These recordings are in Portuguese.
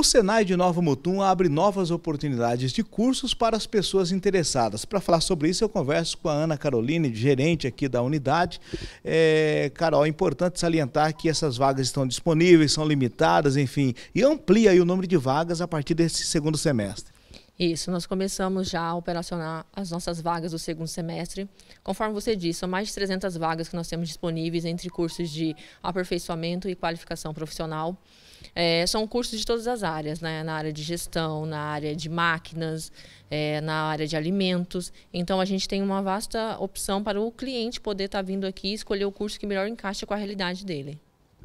O Senai de Nova Mutum abre novas oportunidades de cursos para as pessoas interessadas. Para falar sobre isso, eu converso com a Ana Caroline, gerente aqui da unidade. É, Carol, é importante salientar que essas vagas estão disponíveis, são limitadas, enfim, e amplia o número de vagas a partir desse segundo semestre. Isso, nós começamos já a operacionar as nossas vagas do segundo semestre. Conforme você disse, são mais de 300 vagas que nós temos disponíveis entre cursos de aperfeiçoamento e qualificação profissional. É, são cursos de todas as áreas, né? na área de gestão, na área de máquinas, é, na área de alimentos. Então, a gente tem uma vasta opção para o cliente poder estar tá vindo aqui e escolher o curso que melhor encaixa com a realidade dele.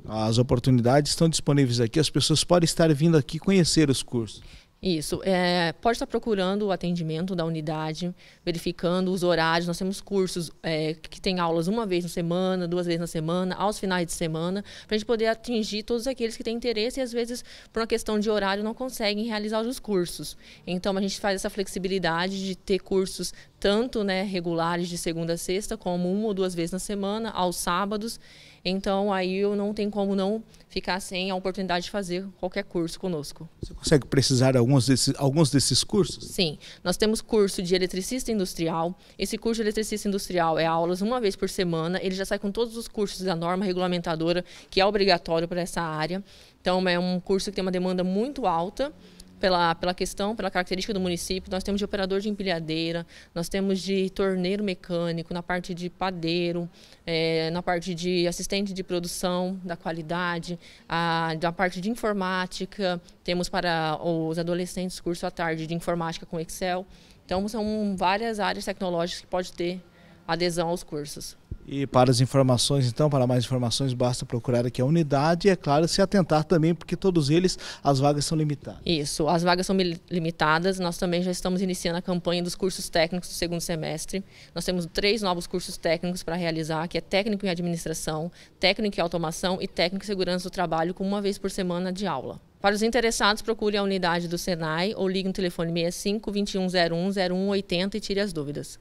As oportunidades estão disponíveis aqui, as pessoas podem estar vindo aqui conhecer os cursos. Isso. É, pode estar procurando o atendimento da unidade, verificando os horários. Nós temos cursos é, que tem aulas uma vez na semana, duas vezes na semana, aos finais de semana, para a gente poder atingir todos aqueles que têm interesse e, às vezes, por uma questão de horário, não conseguem realizar os cursos. Então, a gente faz essa flexibilidade de ter cursos tanto né, regulares de segunda a sexta, como uma ou duas vezes na semana, aos sábados. Então, aí eu não tenho como não ficar sem a oportunidade de fazer qualquer curso conosco. Você consegue precisar de alguns desses, alguns desses cursos? Sim. Nós temos curso de eletricista industrial. Esse curso de eletricista industrial é aulas uma vez por semana. Ele já sai com todos os cursos da norma regulamentadora, que é obrigatório para essa área. Então, é um curso que tem uma demanda muito alta pela, pela questão, pela característica do município, nós temos de operador de empilhadeira, nós temos de torneiro mecânico, na parte de padeiro, é, na parte de assistente de produção da qualidade, a, da parte de informática, temos para os adolescentes curso à tarde de informática com Excel. Então, são várias áreas tecnológicas que pode ter adesão aos cursos. E para as informações, então, para mais informações, basta procurar aqui a unidade e, é claro, se atentar também, porque todos eles, as vagas são limitadas. Isso, as vagas são limitadas. Nós também já estamos iniciando a campanha dos cursos técnicos do segundo semestre. Nós temos três novos cursos técnicos para realizar, que é técnico em administração, técnico em automação e técnico em segurança do trabalho, com uma vez por semana de aula. Para os interessados, procure a unidade do Senai ou ligue no telefone 65 2101 0180 e tire as dúvidas.